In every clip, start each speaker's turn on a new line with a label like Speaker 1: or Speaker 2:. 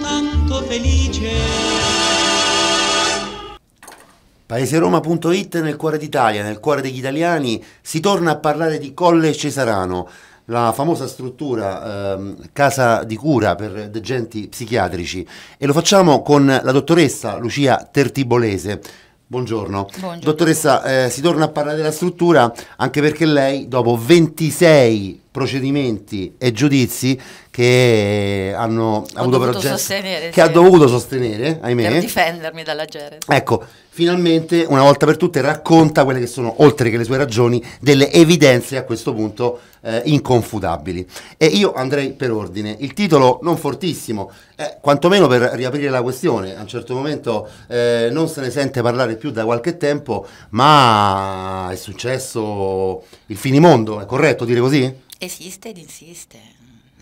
Speaker 1: tanto felice.
Speaker 2: Paeseroma.it nel cuore d'Italia, nel cuore degli italiani, si torna a parlare di Colle Cesarano, la famosa struttura eh, casa di cura per degenti psichiatrici e lo facciamo con la dottoressa Lucia Tertibolese, Buongiorno. Buongiorno. Dottoressa, eh, si torna a parlare della struttura anche perché lei dopo 26 procedimenti e giudizi che hanno Ho avuto per sostenere, che sì. ha dovuto sostenere, ahimè. Per
Speaker 1: difendermi dalla Gerez.
Speaker 2: Ecco, finalmente una volta per tutte racconta quelle che sono, oltre che le sue ragioni, delle evidenze a questo punto eh, inconfutabili. E io andrei per ordine. Il titolo non fortissimo, eh, quantomeno per riaprire la questione, a un certo momento eh, non se ne sente parlare più da qualche tempo, ma è successo il finimondo, è corretto dire così?
Speaker 1: Esiste ed insiste.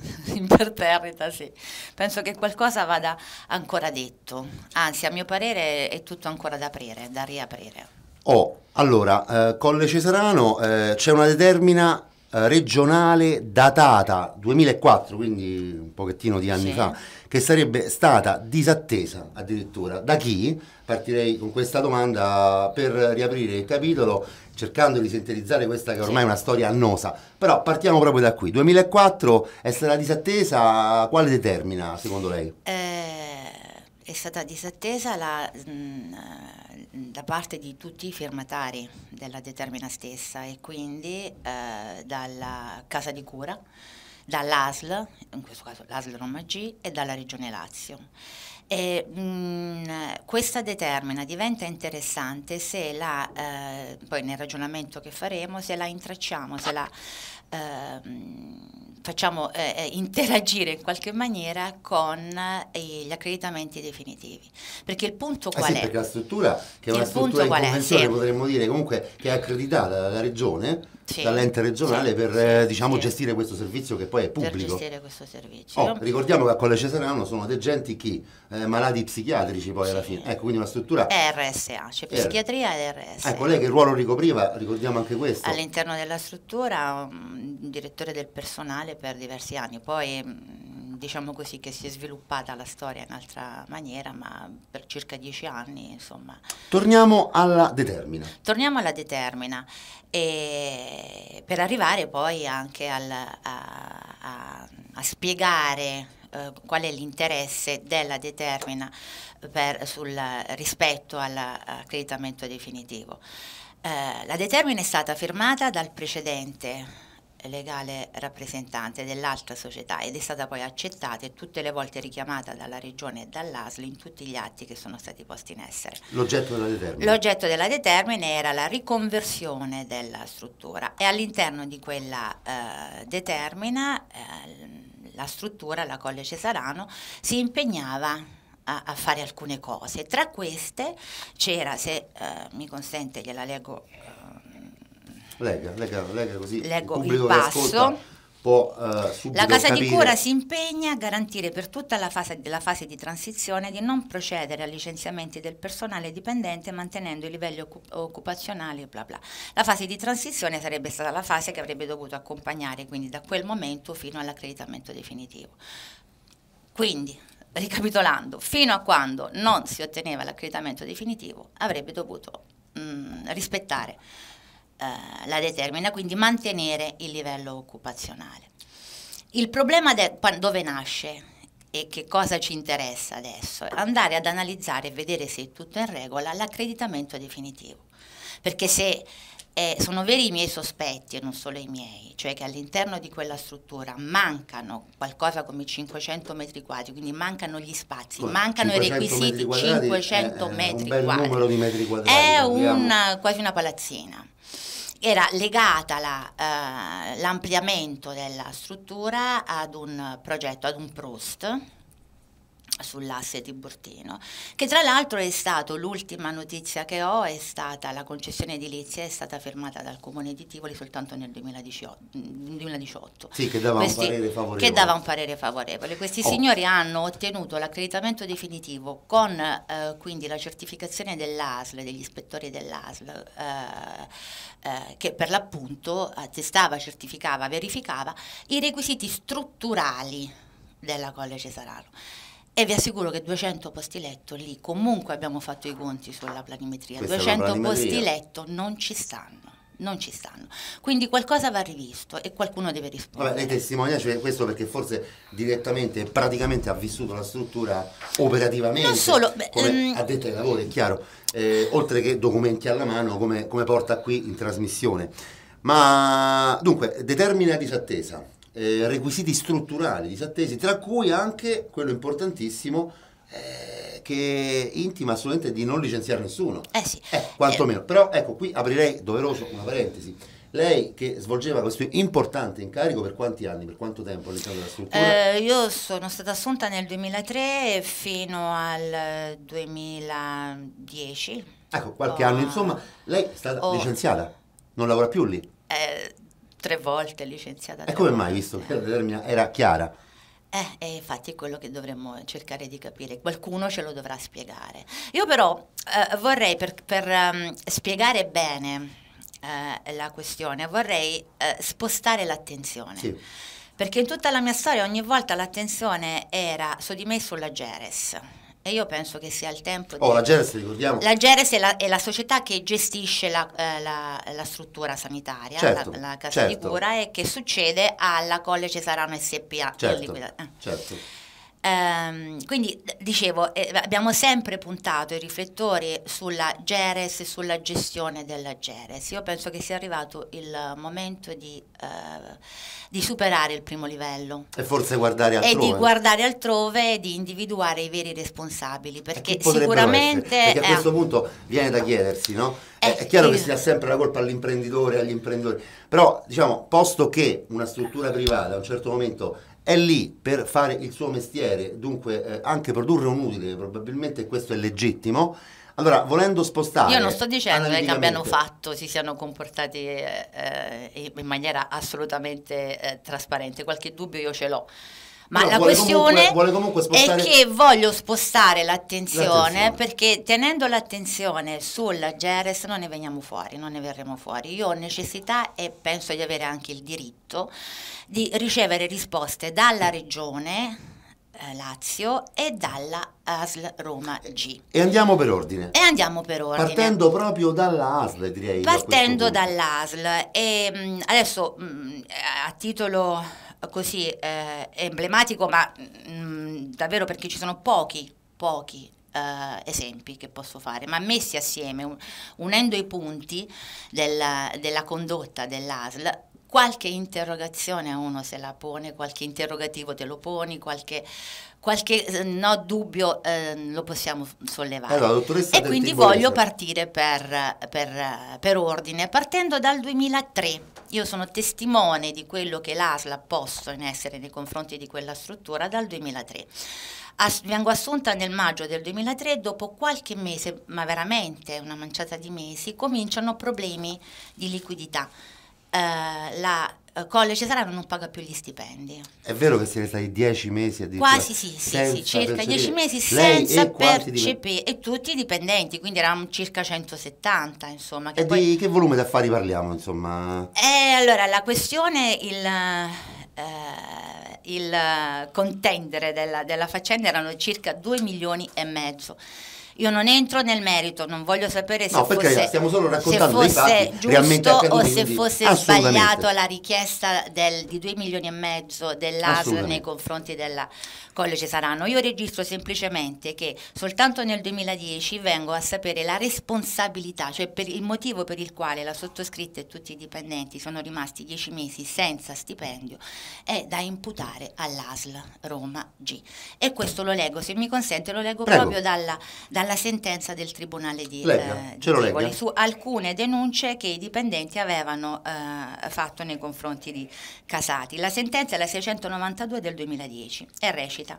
Speaker 1: imperterrita, sì. Penso che qualcosa vada ancora detto, anzi a mio parere è tutto ancora da aprire, da riaprire.
Speaker 2: Oh, allora, eh, Colle Cesarano eh, c'è una determina eh, regionale datata 2004, quindi un pochettino di anni sì. fa, che sarebbe stata disattesa addirittura da chi? Partirei con questa domanda per riaprire il capitolo cercando di sintetizzare questa che ormai sì. è una storia annosa, però partiamo proprio da qui. 2004 è stata disattesa, quale determina secondo lei? Eh,
Speaker 1: è stata disattesa la... Mh, mm, da parte di tutti i firmatari della determina stessa e quindi eh, dalla Casa di Cura, dall'ASL, in questo caso l'ASL Roma G e dalla Regione Lazio. E, mh, mm, questa determina diventa interessante se la, eh, poi nel ragionamento che faremo, se la intracciamo, se la eh, facciamo eh, eh, interagire in qualche maniera con eh, gli accreditamenti definitivi. Perché il punto eh qual eh sì, è? Perché
Speaker 2: la struttura, che è una struttura in convenzione, sì. potremmo dire comunque che è accreditata dalla regione,
Speaker 1: sì. dall'ente regionale sì, per
Speaker 2: sì, diciamo, gestire questo servizio che poi è pubblico. Per gestire questo servizio. Oh, ricordiamo che a Colle Cesareano sono degenti chi? Eh, malati psichiatrici poi alla fine. Ecco, quindi una struttura...
Speaker 1: RSA, c'è cioè psichiatria ed RSA. Ecco, lei che ruolo
Speaker 2: ricopriva, ricordiamo anche questo. All'interno
Speaker 1: della struttura, um, direttore del personale per diversi anni, poi... Mm, diciamo così che si è sviluppata la storia in altra maniera, ma per circa dieci anni insomma.
Speaker 2: Torniamo alla determina.
Speaker 1: Torniamo alla determina e per arrivare poi anche al, a, a, a spiegare eh, qual è l'interesse della determina per, sul, rispetto all'accreditamento definitivo. Eh, la determina è stata firmata dal precedente legale rappresentante dell'altra società ed è stata poi accettata e tutte le volte richiamata dalla Regione e dall'ASL in tutti gli atti che sono stati posti in essere.
Speaker 2: L'oggetto della determine?
Speaker 1: L'oggetto della determine era la riconversione della struttura e all'interno di quella eh, determina eh, la struttura, la Colle Cesarano, si impegnava a, a, fare alcune cose. Tra queste c'era, se eh, mi consente gliela leggo eh,
Speaker 2: Lega, lega, lega così. Leggo il, il passo. Può, eh, la casa capire. di cura si
Speaker 1: impegna a garantire per tutta la fase, la fase, di transizione di non procedere a licenziamenti del personale dipendente mantenendo i livelli occup- occupazionali bla bla. La fase di transizione sarebbe stata la fase che avrebbe dovuto accompagnare quindi da quel momento fino all'accreditamento definitivo. Quindi, ricapitolando, fino a quando non si otteneva l'accreditamento definitivo avrebbe dovuto mh, mm, rispettare eh, la determina, quindi mantenere il livello occupazionale. Il problema de- dove nasce e che cosa ci interessa adesso? Andare ad analizzare e vedere se è tutto in regola l'accreditamento definitivo. Perché se eh, sono veri i miei sospetti e non solo i miei, cioè che all'interno di quella struttura mancano qualcosa come 500 metri quadri, quindi mancano gli spazi, Beh, mancano i requisiti, metri 500 metri quadri.
Speaker 2: È, metri quadri. è
Speaker 1: un, quasi una palazzina era legata la, uh, l'ampliamento della struttura ad un progetto, ad un PROST, sull'asse Tiburtino, che tra l'altro è stato, l'ultima notizia che ho, è stata la concessione edilizia è stata fermata dal comune di Tivoli soltanto nel 2018. Sì, che dava, Questi, un, parere che dava un parere favorevole. Questi oh. signori hanno ottenuto l'accreditamento definitivo con eh, quindi la certificazione dell'ASL, degli ispettori dell'ASL, eh, eh, che per l'appunto attestava, certificava, verificava i requisiti strutturali della Colle Cesarano. E vi assicuro che 200 posti letto lì, comunque abbiamo fatto i conti sulla planimetria, Questa 200 planimetria. posti letto non ci stanno non ci stanno. Quindi qualcosa va rivisto e qualcuno deve rispondere. Vabbè, le
Speaker 2: testimonianze, cioè, questo perché forse direttamente, praticamente ha vissuto la struttura operativamente. Non solo, beh, come um, ha detto ai lavori, è chiaro, eh, oltre che documenti alla mano come, come porta qui in trasmissione. Ma dunque, determina disattesa eh, requisiti strutturali disattesi, tra cui anche quello importantissimo eh, che intima assolutamente di non licenziare nessuno. Eh sì. Eh, quantomeno. Eh. Però ecco, qui aprirei doveroso una parentesi. Lei che svolgeva questo importante incarico per quanti anni, per quanto tempo all'interno della struttura?
Speaker 1: Eh, io sono stata assunta nel 2003 fino al 2010. Ecco, qualche oh, anno, insomma,
Speaker 2: lei è stata oh, licenziata, non lavora più lì.
Speaker 1: Eh, tre volte licenziata. E come volte. mai, visto eh. che la determina era chiara? Eh, e infatti è quello che dovremmo cercare di capire, qualcuno ce lo dovrà spiegare. Io però eh, vorrei, per, per um, spiegare bene eh, la questione, vorrei eh, spostare l'attenzione. Sì. Perché in tutta la mia storia ogni volta l'attenzione era su di me e sulla Geres e io penso che sia il tempo oh, di... la Geres, ricordiamo. La Geres è la, è la società che gestisce la, eh, la, la struttura sanitaria, certo, la, casa certo. di cura, e che succede alla Colle Cesarano SPA. Certo, eh. certo. Ehm, quindi dicevo, eh, abbiamo sempre puntato i riflettori sulla Geres e sulla gestione della Geres. Io penso che sia arrivato il momento di, eh, di superare il primo livello. E forse guardare altrove. E di guardare altrove e di individuare i veri responsabili, perché sicuramente... Essere? Perché a questo
Speaker 2: eh, punto viene da chiedersi, no? È, eh, è chiaro che si dà sempre la colpa all'imprenditore, agli imprenditori, però diciamo, posto che una struttura privata a un certo momento è lì per fare il suo mestiere, dunque eh, anche produrre un utile, probabilmente questo è legittimo. Allora, volendo spostare... Io non sto dicendo eh, che abbiano fatto,
Speaker 1: si siano comportati eh, eh in maniera assolutamente eh, trasparente, qualche dubbio io ce l'ho ma Però la questione comunque, comunque spostare... è che voglio spostare l'attenzione, perché tenendo l'attenzione sulla GERES non ne veniamo fuori, non ne verremo fuori. Io ho necessità e penso di avere anche il diritto di ricevere risposte dalla regione eh, Lazio e dalla ASL Roma G.
Speaker 2: E andiamo per ordine. E
Speaker 1: andiamo per ordine. Partendo
Speaker 2: proprio dalla ASL, direi. Partendo
Speaker 1: dall'ASL. E mm, adesso mm, a titolo così eh, emblematico, ma mh, mm, davvero perché ci sono pochi, pochi Uh, esempi che posso fare, ma messi assieme, un, unendo i punti della, della condotta dell'ASL, qualche interrogazione a uno se la pone, qualche interrogativo te lo poni, qualche, qualche eh, no, dubbio eh, lo possiamo sollevare. Allora, esatto, e quindi voglio partire per, per, per ordine, partendo dal 2003. Io sono testimone di quello che l'ASL ha posto in essere nei confronti di quella struttura dal 2003. As vengo assunta nel maggio del 2003 dopo qualche mese, ma veramente una manciata di mesi, cominciano problemi di liquidità eh, la eh, Colle Cesarano non paga più gli stipendi.
Speaker 2: È vero che siete stati dieci mesi a addirittura? Quasi sì, sì, sì circa dieci mesi senza percepire
Speaker 1: e tutti i dipendenti, quindi eravamo circa 170 insomma. Che e
Speaker 2: poi... di che volume d'affari parliamo insomma?
Speaker 1: Eh, allora la questione, il, eh, il contendere della, della faccenda erano circa 2 milioni e mezzo. Io non entro nel merito, non voglio sapere se no, perché fosse, stiamo solo raccontando se fosse giusto o se fosse sbagliato la richiesta del, di 2 milioni e mezzo dell'ASL nei confronti della College Saranno. Io registro semplicemente che soltanto nel 2010 vengo a sapere la responsabilità, cioè per il motivo per il quale la sottoscritta e tutti i dipendenti sono rimasti 10 mesi senza stipendio, è da imputare all'ASL Roma G. E questo lo leggo, se mi consente, lo leggo Prego. proprio dalla, dalla alla sentenza del Tribunale di, Lega, eh, di Tivoli su alcune denunce che i dipendenti avevano eh, fatto nei confronti di Casati. La sentenza è la 692 del 2010 e recita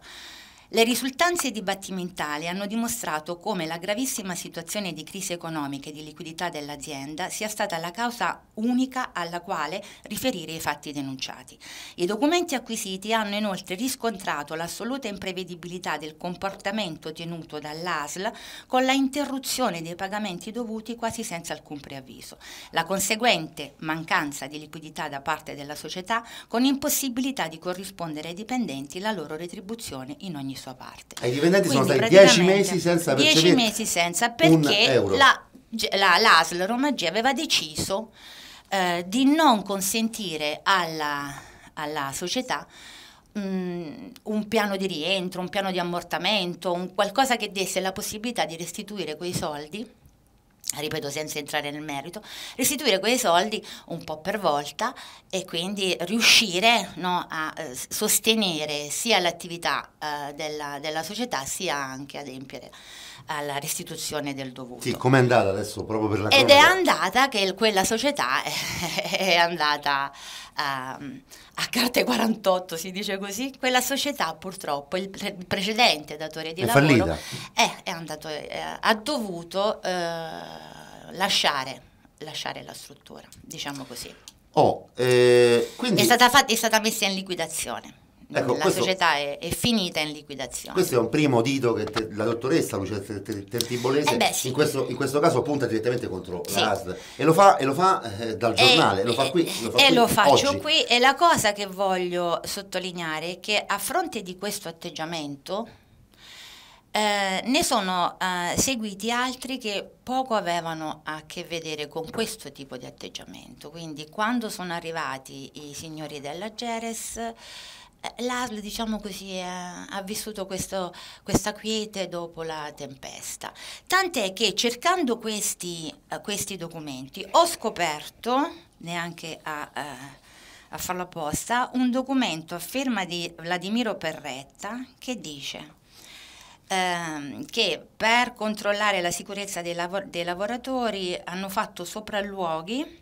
Speaker 1: le risultanze dibattimentali hanno dimostrato come la gravissima situazione di crisi economica e di liquidità dell'azienda sia stata la causa unica alla quale riferire i fatti denunciati. I documenti acquisiti hanno inoltre riscontrato l'assoluta imprevedibilità del comportamento tenuto dall'ASL con la interruzione dei pagamenti dovuti quasi senza alcun preavviso, la conseguente mancanza di liquidità da parte della società con impossibilità di corrispondere ai dipendenti la loro retribuzione in ogni situazione sua parte. i dipendenti Quindi sono stati 10 mesi senza percepire 10 mesi senza perché la, la, l'ASL Roma aveva deciso eh, di non consentire alla, alla società mh, mm, un piano di rientro, un piano di ammortamento, un qualcosa che desse la possibilità di restituire quei soldi ripeto senza entrare nel merito, restituire quei soldi un po' per volta e quindi riuscire no, a eh, sostenere sia l'attività eh, della, della, società sia anche adempiere alla restituzione del dovuto. Sì,
Speaker 2: com'è andata adesso proprio per la Ed cronaca? è
Speaker 1: andata che quella società è, andata a, a carte 48, si dice così, quella società purtroppo, il, pre precedente datore di è lavoro, è, è, andato, eh, ha dovuto... Eh, lasciare, lasciare la struttura, diciamo così.
Speaker 2: Oh, eh, quindi... è, stata
Speaker 1: fatta, è stata messa in liquidazione. Ecco, la questo, società è, è, finita in liquidazione. Questo è un
Speaker 2: primo dito che te, la dottoressa Lucia Tertibolese eh sì. in, in, questo, caso punta direttamente contro sì. la ASL e lo fa, e lo fa eh, dal eh, giornale, e, lo fa eh, qui. Eh, lo fa e qui, lo faccio oggi. qui
Speaker 1: e la cosa che voglio sottolineare è che a fronte di questo atteggiamento eh, ne sono eh, seguiti altri che poco avevano a che vedere con questo tipo di atteggiamento. Quindi quando sono arrivati i signori della Geres, eh, l'ASL diciamo così, eh, ha vissuto questo, questa quiete dopo la tempesta. Tant'è che cercando questi, eh, questi, documenti ho scoperto, neanche a a farlo apposta, un documento a firma di Vladimiro Perretta che dice ehm, che per controllare la sicurezza dei, lav- dei lavoratori hanno fatto sopralluoghi,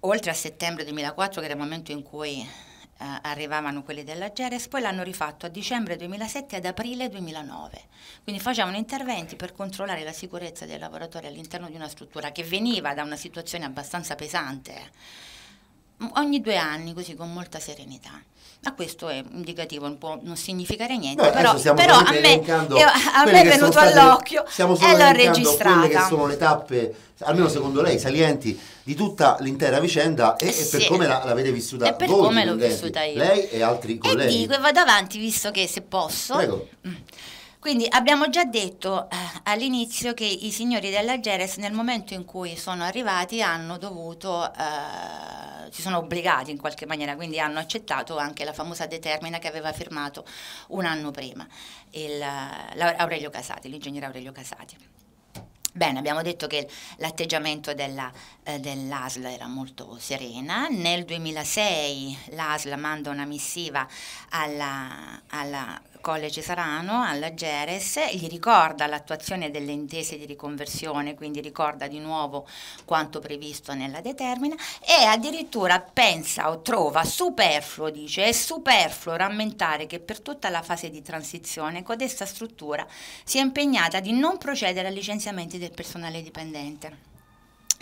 Speaker 1: oltre a settembre 2004 che era il momento in cui eh, arrivavano quelli della Geres, poi l'hanno rifatto a dicembre 2007 e ad aprile 2009. Quindi facevano interventi per controllare la sicurezza dei lavoratori all'interno di una struttura che veniva da una situazione abbastanza pesante, ogni due anni così con molta serenità ma questo è indicativo, non, può, non significare niente, no, però, però a me, io, a me è venuto state, all'occhio e l'ho registrata. Quelle che sono le
Speaker 2: tappe, almeno secondo lei, salienti di tutta l'intera vicenda e, eh sì, e per come la, l'avete vissuta e per voi, come l'ho vissuta io. lei e altri colleghi. E dico e
Speaker 1: vado avanti, visto che se posso... Prego. Mh. Mm. Quindi abbiamo già detto eh, all'inizio che i signori della Geres nel momento in cui sono arrivati hanno dovuto, eh, si sono obbligati in qualche maniera, quindi hanno accettato anche la famosa determina che aveva firmato un anno prima il, eh, Aurelio Casati, l'ingegnere Aurelio Casati. Bene, abbiamo detto che l'atteggiamento dell'ASL eh, dell era molto serena. Nel 2006 l'ASL manda una missiva alla, alla College Cesarano alla Geres, gli ricorda l'attuazione delle intese di riconversione, quindi ricorda di nuovo quanto previsto nella determina e addirittura pensa o trova superfluo, dice, è superfluo rammentare che per tutta la fase di transizione codesta struttura si è impegnata di non procedere a licenziamenti del personale dipendente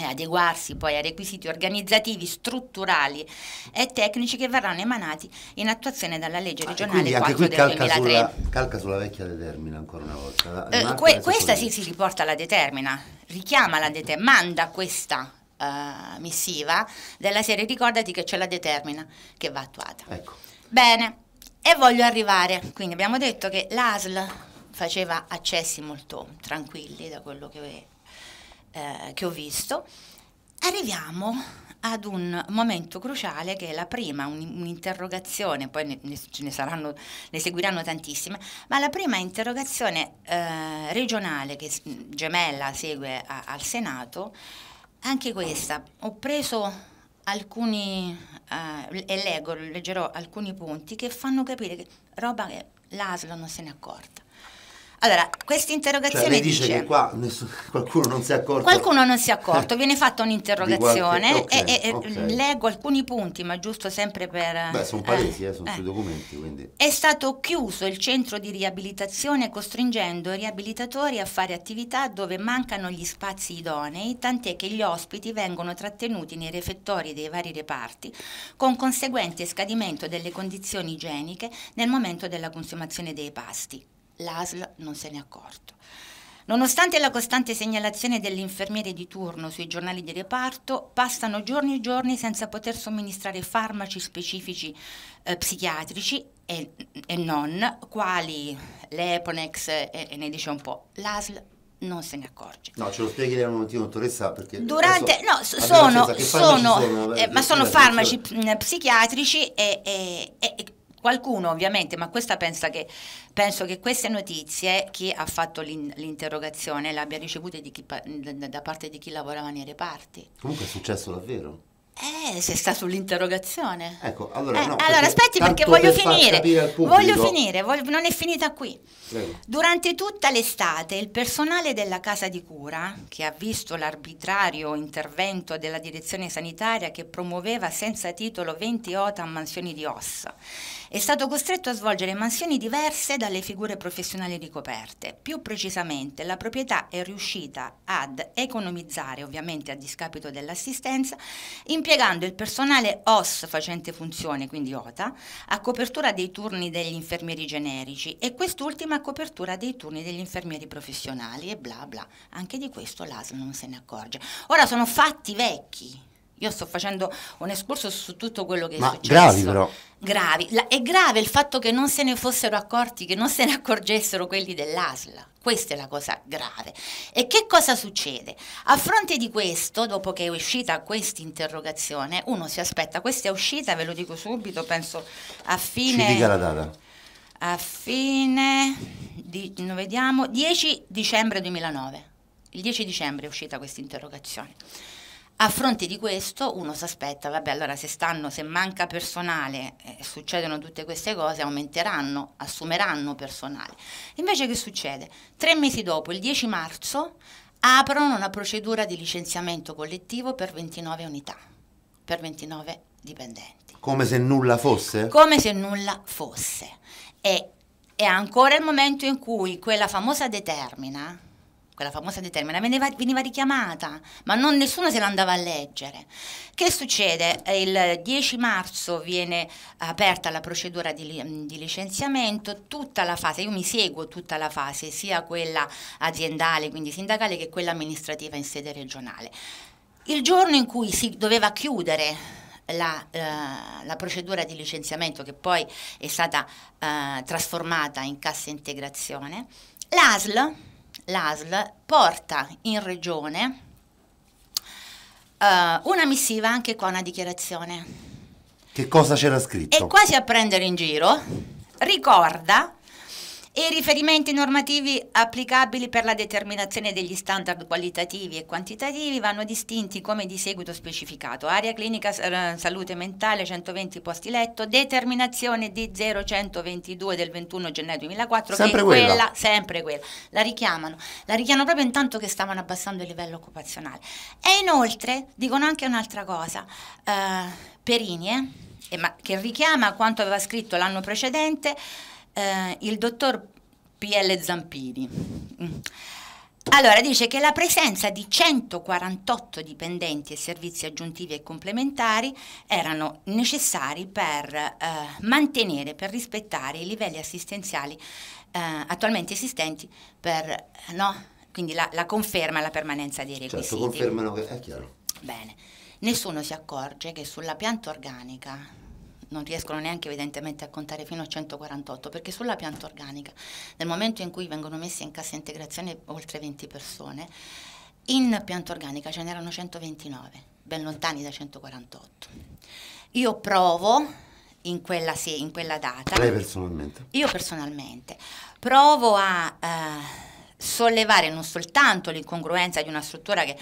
Speaker 1: e adeguarsi poi ai requisiti organizzativi, strutturali e tecnici che verranno emanati in attuazione dalla legge ah, regionale Quindi 4 del calca 2003. Sulla,
Speaker 2: calca sulla vecchia determina ancora una volta. Eh, que questa sì
Speaker 1: si riporta alla determina, richiama la determina, manda questa uh, missiva della serie ricordati che c'è la determina che va attuata. Ecco. Bene, e voglio arrivare, quindi abbiamo detto che l'ASL faceva accessi molto tranquilli da quello che eh, che ho visto, arriviamo ad un momento cruciale che è la prima, un'interrogazione, poi ne, ce ne, saranno, ne seguiranno tantissime, ma la prima interrogazione eh, regionale che Gemella segue a, al Senato, anche questa, ho preso alcuni, eh, e leggo, leggerò alcuni punti che fanno capire che roba che l'ASLO non se ne accorta. Allora, questa cioè, interrogazione cioè, dice, dice, che
Speaker 2: qua nessuno, qualcuno non si è accorto. Qualcuno
Speaker 1: non si è accorto, viene fatta un'interrogazione qualche... okay, e, e okay. leggo alcuni punti, ma giusto sempre per Beh, sono palesi, eh, eh, sono eh. sui
Speaker 2: documenti, quindi.
Speaker 1: È stato chiuso il centro di riabilitazione costringendo i riabilitatori a fare attività dove mancano gli spazi idonei, tant'è che gli ospiti vengono trattenuti nei refettori dei vari reparti con conseguente scadimento delle condizioni igieniche nel momento della consumazione dei pasti l'ASL non se ne è accorto. Nonostante la costante segnalazione dell'infermiere di turno sui giornali di reparto, passano giorni e giorni senza poter somministrare farmaci specifici eh, psichiatrici e, e, non, quali l'Eponex e, e ne dice un po'. L'ASL non se ne accorge.
Speaker 2: No, ce lo spieghi lei un attimo, dottoressa, perché... Durante, no, sono, sono, sono eh, eh, ma sono farmaci
Speaker 1: psichiatrici e, e, e, Qualcuno ovviamente, ma questa pensa che, penso che queste notizie chi ha fatto l'interrogazione le abbia ricevute chi, da parte di chi lavorava nei reparti.
Speaker 2: Comunque è successo davvero.
Speaker 1: Eh, se sta sull'interrogazione. Ecco, allora, eh, no, allora aspetti perché voglio per finire. Voglio finire, voglio... non è finita qui. Prego. Durante tutta l'estate il personale della casa di cura, che ha visto l'arbitrario intervento della direzione sanitaria che promuoveva senza titolo 20 OTA a mansioni di ossa è stato costretto a svolgere mansioni diverse dalle figure professionali ricoperte. Più precisamente, la proprietà è riuscita ad economizzare, ovviamente a discapito dell'assistenza, impiegando il personale OS facente funzione, quindi OTA, a copertura dei turni degli infermieri generici e quest'ultima a copertura dei turni degli infermieri professionali e bla bla. Anche di questo l'ASL non se ne accorge. Ora sono fatti vecchi. Io sto facendo un escursus su tutto quello che Ma è successo. Gravi però. Gravi. La, è grave il fatto che non se ne fossero accorti, che non se ne accorgessero quelli dell'ASLA. Questa è la cosa grave. E che cosa succede? A fronte di questo, dopo che è uscita questa interrogazione, uno si aspetta, questa è uscita, ve lo dico subito, penso a fine... Ci dica la data. A fine, di, vediamo, 10 dicembre 2009. Il 10 dicembre è uscita questa interrogazione. A fronte di questo uno si aspetta, vabbè allora se stanno, se manca personale, eh, succedono tutte queste cose, aumenteranno, assumeranno personale. Invece che succede? Tre mesi dopo, il 10 marzo, aprono una procedura di licenziamento collettivo per 29 unità, per 29 dipendenti.
Speaker 2: Come se nulla fosse?
Speaker 1: Come se nulla fosse. E è ancora il momento in cui quella famosa determina quella famosa determina, veniva, veniva richiamata, ma non, nessuno se l'andava a leggere. Che succede? Il 10 marzo viene aperta la procedura di, di, licenziamento, tutta la fase, io mi seguo tutta la fase, sia quella aziendale, quindi sindacale, che quella amministrativa in sede regionale. Il giorno in cui si doveva chiudere la, eh, la procedura di licenziamento, che poi è stata eh, trasformata in cassa integrazione, l'ASL l'ASL porta in regione uh, una missiva, anche qua una dichiarazione.
Speaker 2: Che cosa c'era scritto? E quasi
Speaker 1: a prendere in giro, ricorda e riferimenti normativi applicabili per la determinazione degli standard qualitativi e quantitativi vanno distinti come di seguito specificato. Area clinica eh, salute mentale 120 posti letto, determinazione di 0122 del 21 gennaio 2004 sempre che quella. quella sempre quella. La richiamano, la richiamano proprio intanto che stavano abbassando il livello occupazionale. E inoltre dicono anche un'altra cosa, eh, Perini, eh, che richiama quanto aveva scritto l'anno precedente eh, il dottor PL Zampini. Allora, dice che la presenza di 148 dipendenti e servizi aggiuntivi e complementari erano necessari per eh, mantenere, per rispettare i livelli assistenziali eh, attualmente esistenti per, eh, no? quindi la, la conferma e la permanenza dei certo, requisiti. Certo, confermano
Speaker 2: che è chiaro.
Speaker 1: Bene. Nessuno si accorge che sulla pianta organica non riescono neanche evidentemente a contare fino a 148, perché sulla pianta organica, nel momento in cui vengono messi in cassa integrazione oltre 20 persone, in pianta organica ce n'erano 129, ben lontani da 148. Io provo in quella, sì, in quella data. Lei
Speaker 2: personalmente?
Speaker 1: Io personalmente provo a eh, sollevare non soltanto l'incongruenza di una struttura che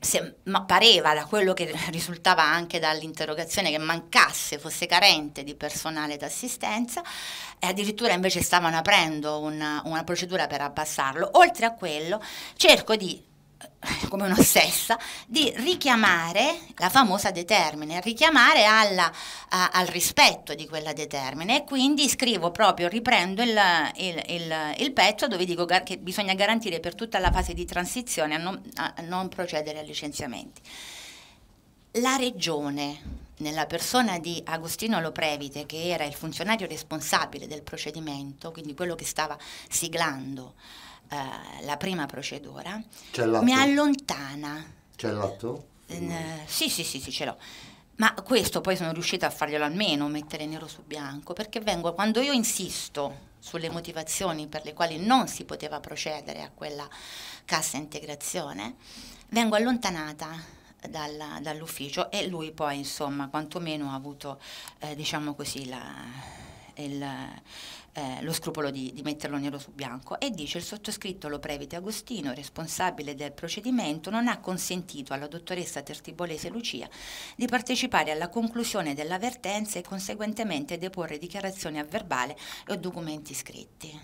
Speaker 1: se, ma pareva da quello che risultava anche dall'interrogazione che mancasse, fosse carente di personale d'assistenza e addirittura invece stavano aprendo una, una procedura per abbassarlo. Oltre a quello cerco di eh, come un'ossessa, di richiamare la famosa determine, richiamare alla, a, al rispetto di quella determine e quindi scrivo proprio, riprendo il, il, il, il pezzo dove dico gar- che bisogna garantire per tutta la fase di transizione a non, a non procedere a licenziamenti. La regione, nella persona di Agostino Loprevite, che era il funzionario responsabile del procedimento, quindi quello che stava siglando, eh, la prima procedura, mi allontana.
Speaker 2: C'è l'atto?
Speaker 1: Mm. sì, sì, sì, sì, ce l'ho. Ma questo poi sono riuscita a farglielo almeno, mettere nero su bianco, perché vengo, quando io insisto sulle motivazioni per le quali non si poteva procedere a quella cassa integrazione, vengo allontanata dal, dall'ufficio e lui poi, insomma, quantomeno ha avuto, eh, diciamo così, la, il, eh, lo scrupolo di, di, metterlo nero su bianco e dice il sottoscritto Loprevite Agostino, responsabile del procedimento, non ha consentito alla dottoressa Tertibolese Lucia di partecipare alla conclusione dell'avvertenza e conseguentemente deporre dichiarazioni a verbale o documenti scritti.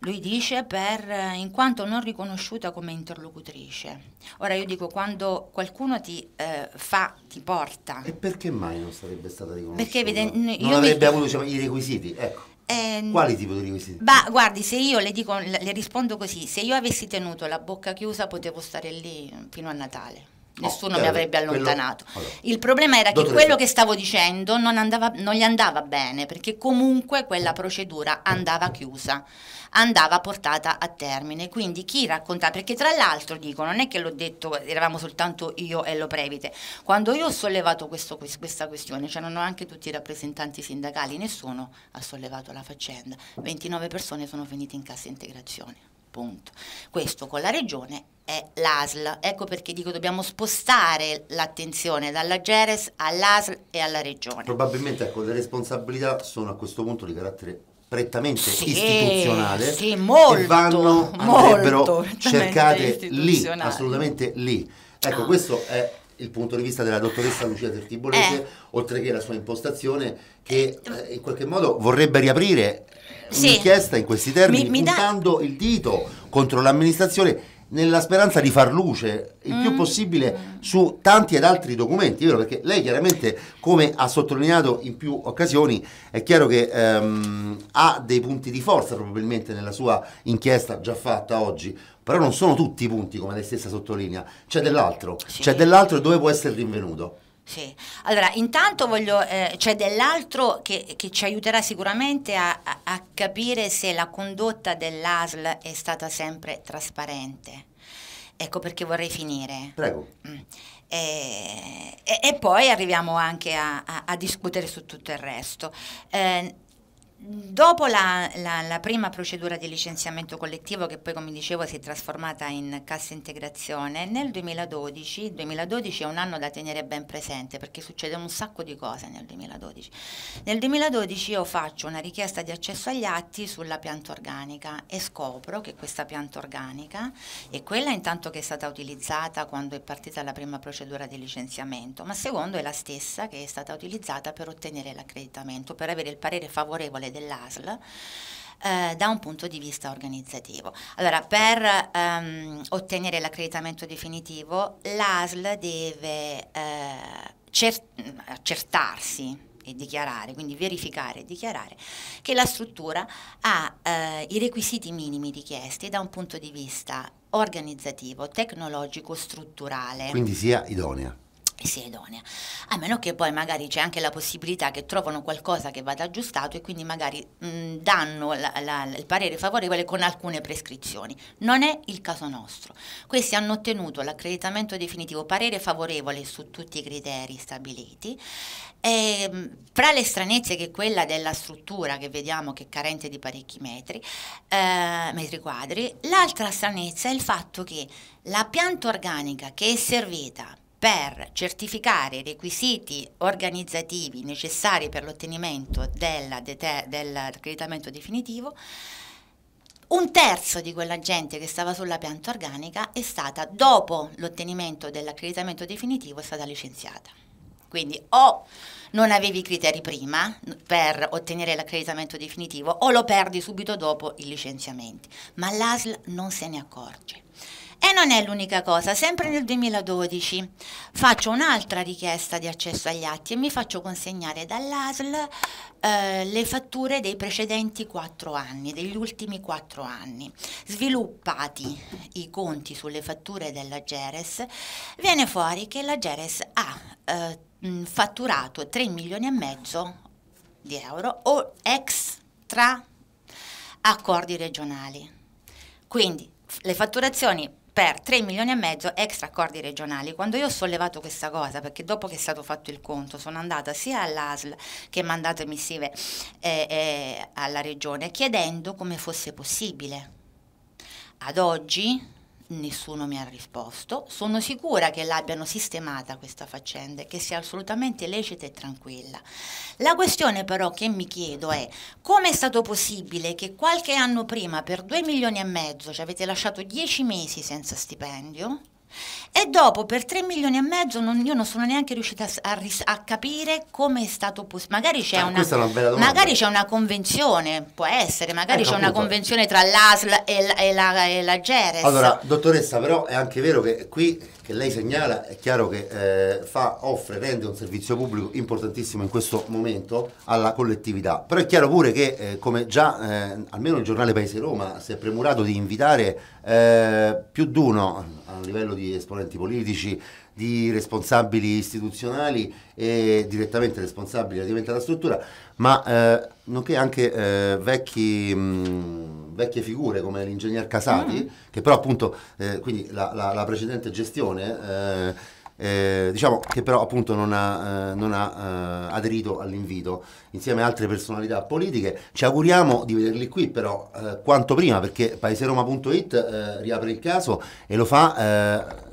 Speaker 1: Lui dice per eh, in quanto non riconosciuta come interlocutrice. Ora io dico quando qualcuno ti eh, fa, ti porta. E
Speaker 2: perché mai non sarebbe stata riconosciuta? Perché evidente, non avrebbe mi... avuto diciamo, i requisiti, ecco.
Speaker 1: Eh, Quali tipo di requisiti? Ma guardi, se io le, dico, le rispondo così, se io avessi tenuto la bocca chiusa potevo stare lì fino a Natale nessuno eh, mi avrebbe allontanato. Quello, allora. Il problema era che quello che stavo dicendo non, andava, non gli andava bene, perché comunque quella mm. procedura andava chiusa, andava portata a termine. Quindi chi racconta, perché tra l'altro dico, non è che l'ho detto, eravamo soltanto io e lo Previte, quando io ho sollevato questo, questa questione, c'erano cioè anche tutti i rappresentanti sindacali, nessuno ha sollevato la faccenda, 29 persone sono finite in cassa integrazione appunto. Questo con la regione è l'ASL, ecco perché dico dobbiamo spostare l'attenzione dalla GERES all'ASL e alla regione. Probabilmente
Speaker 2: ecco, le responsabilità sono a questo punto di carattere prettamente sì, istituzionale sì, molto, e vanno, andrebbero cercate lì, assolutamente lì. Ecco, ah. questo è il punto di vista della dottoressa Lucia Tertibolese, eh. oltre che la sua impostazione che eh, eh in qualche modo vorrebbe riaprire sì. un'inchiesta in questi termini, mi, mi puntando da... il dito contro l'amministrazione nella speranza di far luce il mm. più possibile su tanti ed altri documenti, vero? Perché lei chiaramente, come ha sottolineato in più occasioni, è chiaro che ehm, ha dei punti di forza probabilmente nella sua inchiesta già fatta oggi, però non sono tutti i punti come lei stessa sottolinea, c'è dell'altro, sì. c'è dell'altro dove può essere rinvenuto.
Speaker 1: Sì. Allora, intanto voglio, eh, c'è dell'altro che, che, ci aiuterà sicuramente a, a, a, capire se la condotta dell'ASL è stata sempre trasparente. Ecco perché vorrei finire. Prego. Mm. E, eh, e, e, poi arriviamo anche a, a, a, discutere su tutto il resto. Eh, Dopo la, la, la, prima procedura di licenziamento collettivo, che poi come dicevo si è trasformata in cassa integrazione, nel 2012, il 2012 è un anno da tenere ben presente perché succede un sacco di cose nel 2012. Nel 2012 io faccio una richiesta di accesso agli atti sulla pianta organica e scopro che questa pianta organica è quella intanto che è stata utilizzata quando è partita la prima procedura di licenziamento, ma secondo è la stessa che è stata utilizzata per ottenere l'accreditamento, per avere il parere favorevole regole dell'ASL eh, da un punto di vista organizzativo. Allora, per um, ottenere l'accreditamento definitivo, l'ASL deve uh, cer- accertarsi e dichiarare, quindi verificare e dichiarare che la struttura ha uh, i requisiti minimi richiesti da un punto di vista organizzativo, tecnologico, strutturale. Quindi sia idonea sia idonea, a meno che poi magari c'è anche la possibilità che trovano qualcosa che vada aggiustato e quindi magari mh, mm, danno la, la, il parere favorevole con alcune prescrizioni. Non è il caso nostro. Questi hanno ottenuto l'accreditamento definitivo parere favorevole su tutti i criteri stabiliti. E, ehm, fra le stranezze che è quella della struttura che vediamo che è carente di parecchi metri, eh, metri quadri, l'altra stranezza è il fatto che la pianta organica che è servita per certificare i requisiti organizzativi necessari per l'ottenimento dell'accreditamento definitivo, un terzo di quella gente che stava sulla pianta organica è stata, dopo l'ottenimento dell'accreditamento definitivo, è stata licenziata. Quindi o non avevi i criteri prima per ottenere l'accreditamento definitivo o lo perdi subito dopo i licenziamenti, ma l'ASL non se ne accorge. E non è l'unica cosa, sempre nel 2012 faccio un'altra richiesta di accesso agli atti e mi faccio consegnare dall'ASL eh, le fatture dei precedenti quattro anni, degli ultimi quattro anni. Sviluppati i conti sulle fatture della Geres, viene fuori che la Geres ha eh, fatturato 3 milioni e mezzo di euro o extra accordi regionali. Quindi le fatturazioni per 3 milioni e mezzo extra accordi regionali. Quando io ho sollevato questa cosa, perché dopo che è stato fatto il conto, sono andata sia all'ASL che mandato emissive eh, eh, alla regione chiedendo come fosse possibile. Ad oggi Nessuno mi ha risposto. Sono sicura che l'abbiano sistemata questa faccenda e che sia assolutamente lecita e tranquilla. La questione però che mi chiedo è come è stato possibile che qualche anno prima per 2 milioni e mezzo ci avete lasciato 10 mesi senza stipendio? E dopo per 3 milioni e mezzo non, io non sono neanche riuscita a, a, a capire come è stato possibile. Magari, c'è, ah, una, magari c'è una convenzione, può essere, magari eh, c'è appunto. una convenzione tra l'ASL e la, e, la, e la Geres. Allora,
Speaker 2: dottoressa, però è anche vero che qui che lei segnala è chiaro che eh, fa, offre, rende un servizio pubblico importantissimo in questo momento alla collettività. Però è chiaro pure che, eh, come già eh, almeno il giornale Paese Roma si è premurato di invitare eh, più di uno a livello di esponenti politici, di responsabili istituzionali e direttamente responsabili relativamente alla struttura, ma eh, nonché anche eh, vecchi, mh, mm, vecchie figure come l'ingegner Casati, mm. che però appunto, eh, quindi la, la, la, precedente gestione, eh, eh, diciamo che però appunto non ha, eh, non ha aderito all'invito insieme a altre personalità politiche. Ci auguriamo di vederli qui però quanto prima perché paeseroma.it riapre il caso e lo fa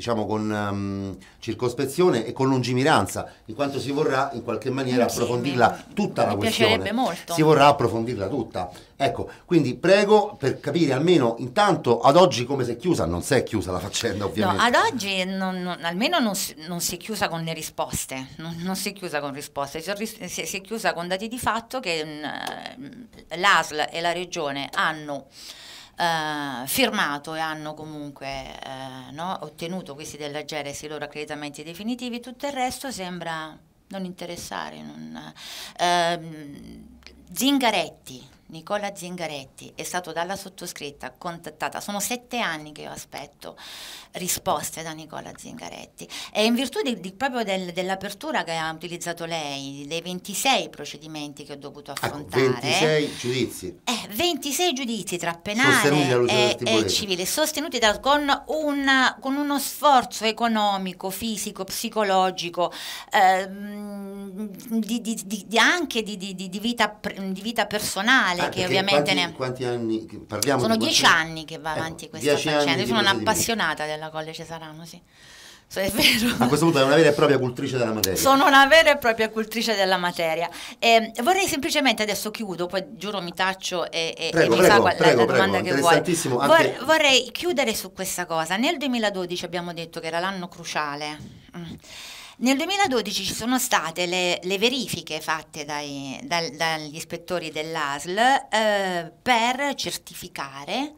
Speaker 2: diciamo con um, circospezione e con lungimiranza, in quanto si vorrà in qualche maniera approfondirla tutta mi la questione. Mi piacerebbe
Speaker 1: Molto. Si vorrà
Speaker 2: approfondirla tutta. Ecco, quindi prego per capire almeno intanto ad oggi come si è chiusa, non si è chiusa la faccenda ovviamente. No,
Speaker 1: ad oggi non, non, almeno non, non, si è chiusa con le risposte, non, si è chiusa con risposte, si è, si è chiusa con dati di fatto che mm, l'ASL e la Regione hanno eh, firmato e hanno comunque eh, no, ottenuto questi della Geresi i loro accreditamenti definitivi, tutto il resto sembra non interessare. Non, eh, Zingaretti, Nicola Zingaretti, è stato dalla sottoscritta contattata, sono sette anni che io aspetto risposte da Nicola Zingaretti e in virtù di, di, proprio del, dell'apertura che ha utilizzato lei, dei 26 procedimenti che ho dovuto ecco, affrontare. Ecco, 26 giudizi. Eh, 26 giudizi tra penale e, e, civile, sostenuti da, con, una, con, uno sforzo economico, fisico, psicologico, eh, di, di, anche di vita, di vita personale normale, eh, che ovviamente quanti, ne...
Speaker 2: quanti anni parliamo? Sono dieci anni
Speaker 1: che va ecco, avanti eh, questa faccenda, io sono un'appassionata della Colle Cesarano, sì. So, è vero.
Speaker 2: A questo punto è una vera e propria cultrice della materia. Sono
Speaker 1: una vera e propria cultrice della materia. Eh, vorrei semplicemente adesso chiudo, poi giuro mi taccio e, e, prego, e mi prego, fa prego, la, la domanda che vuoi. Anche... Vorrei chiudere su questa cosa. Nel 2012 abbiamo detto che era l'anno cruciale. Mm nel 2012 ci sono state le, le verifiche fatte dai, dal, dagli ispettori dell'ASL eh, per certificare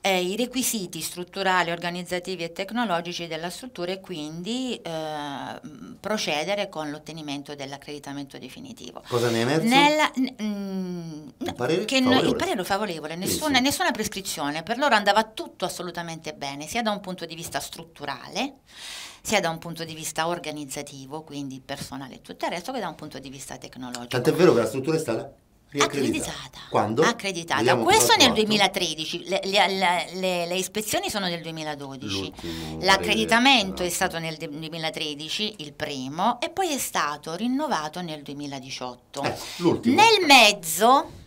Speaker 1: eh, i requisiti strutturali, organizzativi e tecnologici della struttura e quindi eh, procedere con l'ottenimento dell'accreditamento definitivo.
Speaker 2: Cosa ne è emerso? Nella,
Speaker 1: n- il, parere che favorevole. No, il parere favorevole, nessuna, sì. nessuna, prescrizione, per loro andava tutto assolutamente bene, sia da un punto di vista strutturale sia da un punto di vista organizzativo, quindi personale e tutto il resto, che da un punto di vista tecnologico. Tant'è vero che la struttura è stata riaccreditata. Accreditata. Quando? Accreditata. Questo nel 2013, le, le, le, le, ispezioni sono del 2012, l'accreditamento è stato nel 2013, il primo, e poi è stato rinnovato nel 2018. Eh, nel mezzo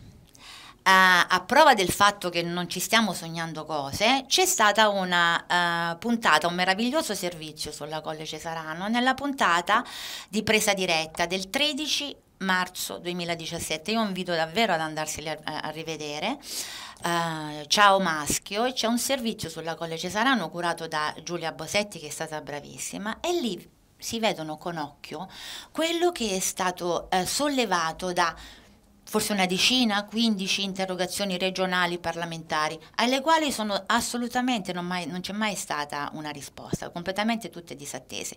Speaker 1: Uh, a prova del fatto che non ci stiamo sognando cose, c'è stata una uh, puntata, un meraviglioso servizio sulla Colle Cesarano, nella puntata di presa diretta del 13 marzo 2017. Io invito davvero ad andarseli a, a rivedere. Uh, ciao Maschio, c'è un servizio sulla Colle Cesarano curato da Giulia Bosetti che è stata bravissima e lì si vedono con occhio quello che è stato eh, sollevato da forse una decina, 15 interrogazioni regionali parlamentari, alle quali sono assolutamente non, mai, non c'è mai stata una risposta, completamente tutte disattese.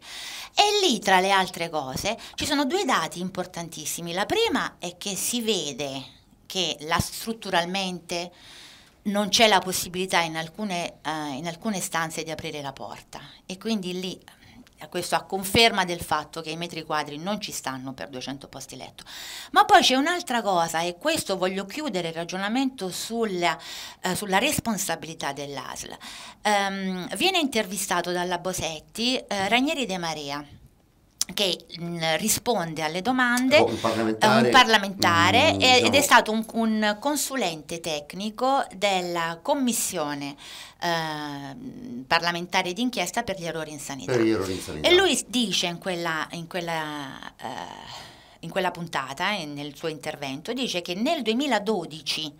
Speaker 1: E lì, tra le altre cose, ci sono due dati importantissimi. La prima è che si vede che la, strutturalmente non c'è la possibilità in alcune, eh, in alcune stanze di aprire la porta e quindi lì eh, questo a conferma del fatto che i metri quadri non ci stanno per 200 posti letto. Ma poi c'è un'altra cosa e questo voglio chiudere il ragionamento sulla, eh, sulla responsabilità dell'ASL. Um, ehm, viene intervistato dalla Bosetti eh, Ranieri De Marea che mh, mm, risponde alle domande, oh, un parlamentare, eh, un parlamentare mm, ed è diciamo. stato un, un, consulente tecnico della commissione eh, parlamentare d'inchiesta per gli errori in sanità. Per gli
Speaker 2: errori in sanità. E lui
Speaker 1: dice in quella, in quella, eh, in quella puntata, eh, nel suo intervento, dice che nel 2012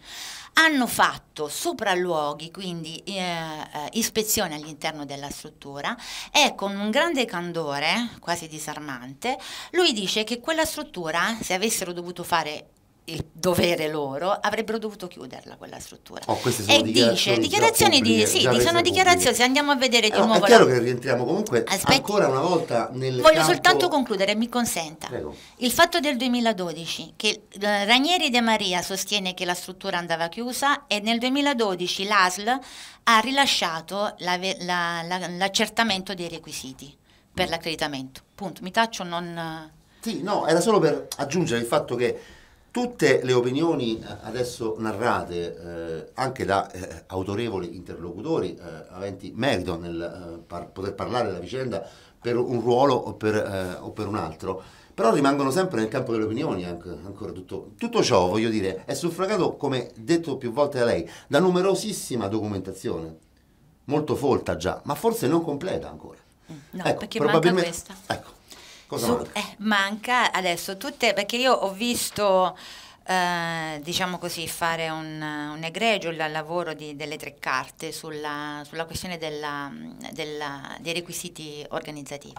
Speaker 1: hanno fatto sopralluoghi, quindi eh, eh, ispezioni all'interno della struttura e con un grande candore, quasi disarmante, lui dice che quella struttura, se avessero dovuto fare il dovere loro, avrebbero dovuto chiuderla quella struttura. Oh, e dice, dichiarazioni di, sì, sono dichiarazioni, se andiamo a vedere di no, ah, nuovo... È chiaro la... che
Speaker 2: rientriamo comunque Aspetti, ancora una volta nel Voglio campo... soltanto
Speaker 1: concludere, mi consenta. Prego. Il fatto del 2012, che eh, Ranieri De Maria sostiene che la struttura andava chiusa e nel 2012 l'ASL ha rilasciato l'accertamento la, la, dei requisiti per mm. l'accreditamento. Punto, mi taccio, non...
Speaker 2: Sì, no, era solo per aggiungere il fatto che Tutte le opinioni eh, adesso narrate, eh, anche da eh, autorevoli interlocutori eh, aventi merito nel eh, par poter parlare della vicenda per un ruolo o per, eh, o per, un altro, però rimangono sempre nel campo delle opinioni anche, ancora tutto, tutto ciò, voglio dire, è suffragato, come detto più volte da lei, da numerosissima documentazione, molto folta già, ma forse non completa ancora.
Speaker 1: Mm, no, ecco, perché manca questa. Ecco, Cosa Su, manca? Eh, manca adesso tutte, perché io ho visto... Uh, diciamo così, fare un, un egregio al lavoro di, delle tre carte sulla, sulla questione della, della, dei requisiti organizzativi.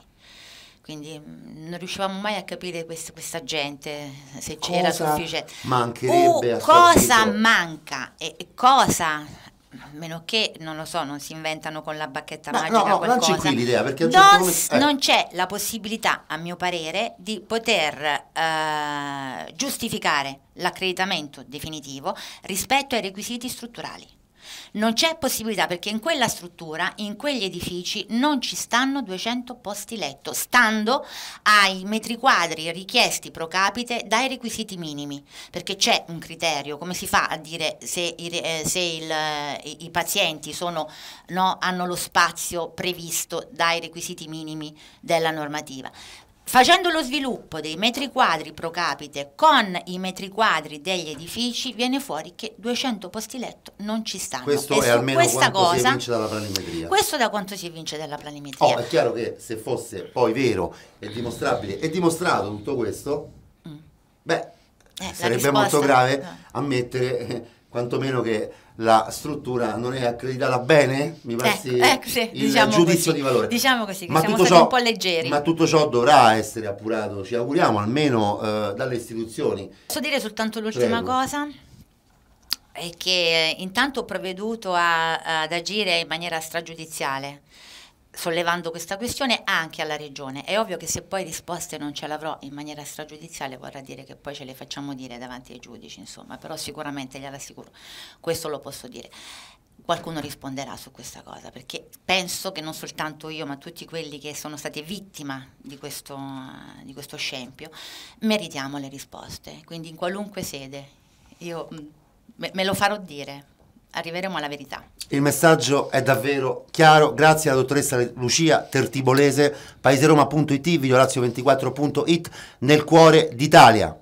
Speaker 1: Quindi mm, non riuscivamo mai a capire quest, questa gente, se c'era sufficiente.
Speaker 2: Mancherebbe uh, cosa
Speaker 1: manca e cosa a meno che non lo so, non si inventano con la bacchetta Ma magica no, qualcosa. c'è qui
Speaker 2: l'idea perché non, certo momento, eh. non
Speaker 1: c'è la possibilità, a mio parere, di poter eh, giustificare l'accreditamento definitivo rispetto ai requisiti strutturali. Non c'è possibilità perché in quella struttura, in quegli edifici, non ci stanno 200 posti letto, stando ai metri quadri richiesti pro capite dai requisiti minimi, perché c'è un criterio, come si fa a dire se, eh, se il, eh, i, i, pazienti sono, no, hanno lo spazio previsto dai requisiti minimi della normativa? Facendo lo sviluppo dei metri quadri pro capite con i metri quadri degli edifici viene fuori che 200 posti letto non ci stanno. Questo e è almeno quanto cosa, si evince
Speaker 2: dalla planimetria. Questo
Speaker 1: da quanto si evince dalla planimetria. Oh,
Speaker 2: è chiaro che se fosse poi vero e dimostrabile e dimostrato tutto questo, mm.
Speaker 1: beh, eh, sarebbe molto grave no.
Speaker 2: ammettere quantomeno che la struttura non è accreditata bene, mi ecco, passi ecco, ecco, sì, il diciamo giudizio così, di valore. Diciamo così, ma siamo stati ciò, un po'
Speaker 1: leggeri. Ma
Speaker 2: tutto ciò dovrà essere appurato, ci auguriamo, almeno eh, dalle istituzioni.
Speaker 1: Posso dire soltanto l'ultima cosa? È che eh, intanto ho provveduto a, ad agire in maniera stragiudiziale sollevando questa questione anche alla regione. È ovvio che se poi risposte non ce l'avrò in maniera stragiudiziale vorrà dire che poi ce le facciamo dire davanti ai giudici, insomma, però sicuramente gliela assicuro, questo lo posso dire. Qualcuno risponderà su questa cosa perché penso che non soltanto io, ma tutti quelli che sono stati vittima di questo, di questo scempio, meritiamo le risposte. Quindi in qualunque sede io mm, me, me lo farò dire arriveremo alla verità.
Speaker 2: Il messaggio è davvero chiaro, grazie alla dottoressa Lucia Tertibolese, paeseroma.it,
Speaker 1: videolazio24.it, nel cuore d'Italia.